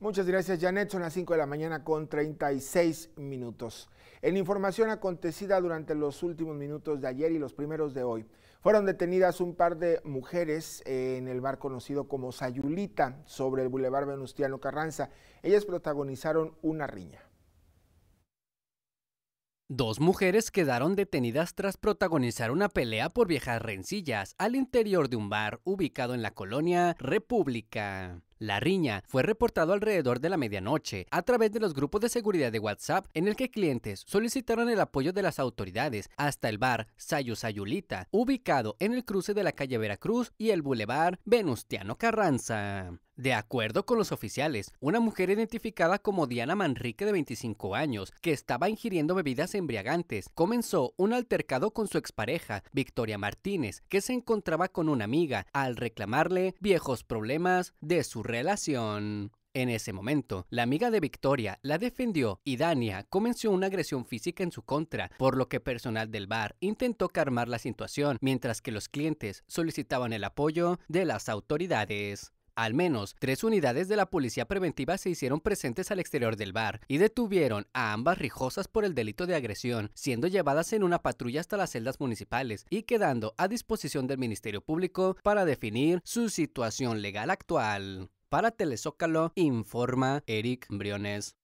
Muchas gracias, Janet. Son las 5 de la mañana con 36 minutos. En información acontecida durante los últimos minutos de ayer y los primeros de hoy, fueron detenidas un par de mujeres en el bar conocido como Sayulita, sobre el Boulevard Venustiano Carranza. Ellas protagonizaron una riña. Dos mujeres quedaron detenidas tras protagonizar una pelea por viejas rencillas al interior de un bar ubicado en la colonia República. La riña fue reportado alrededor de la medianoche a través de los grupos de seguridad de WhatsApp en el que clientes solicitaron el apoyo de las autoridades hasta el bar Sayo Sayulita, ubicado en el cruce de la calle Veracruz y el bulevar Venustiano Carranza. De acuerdo con los oficiales, una mujer identificada como Diana Manrique de 25 años, que estaba ingiriendo bebidas embriagantes, comenzó un altercado con su expareja, Victoria Martínez, que se encontraba con una amiga, al reclamarle viejos problemas de su relación. En ese momento, la amiga de Victoria la defendió y Dania comenzó una agresión física en su contra, por lo que personal del bar intentó calmar la situación, mientras que los clientes solicitaban el apoyo de las autoridades. Al menos tres unidades de la policía preventiva se hicieron presentes al exterior del bar y detuvieron a ambas rijosas por el delito de agresión, siendo llevadas en una patrulla hasta las celdas municipales y quedando a disposición del Ministerio Público para definir su situación legal actual. Para Telezócalo informa Eric Briones.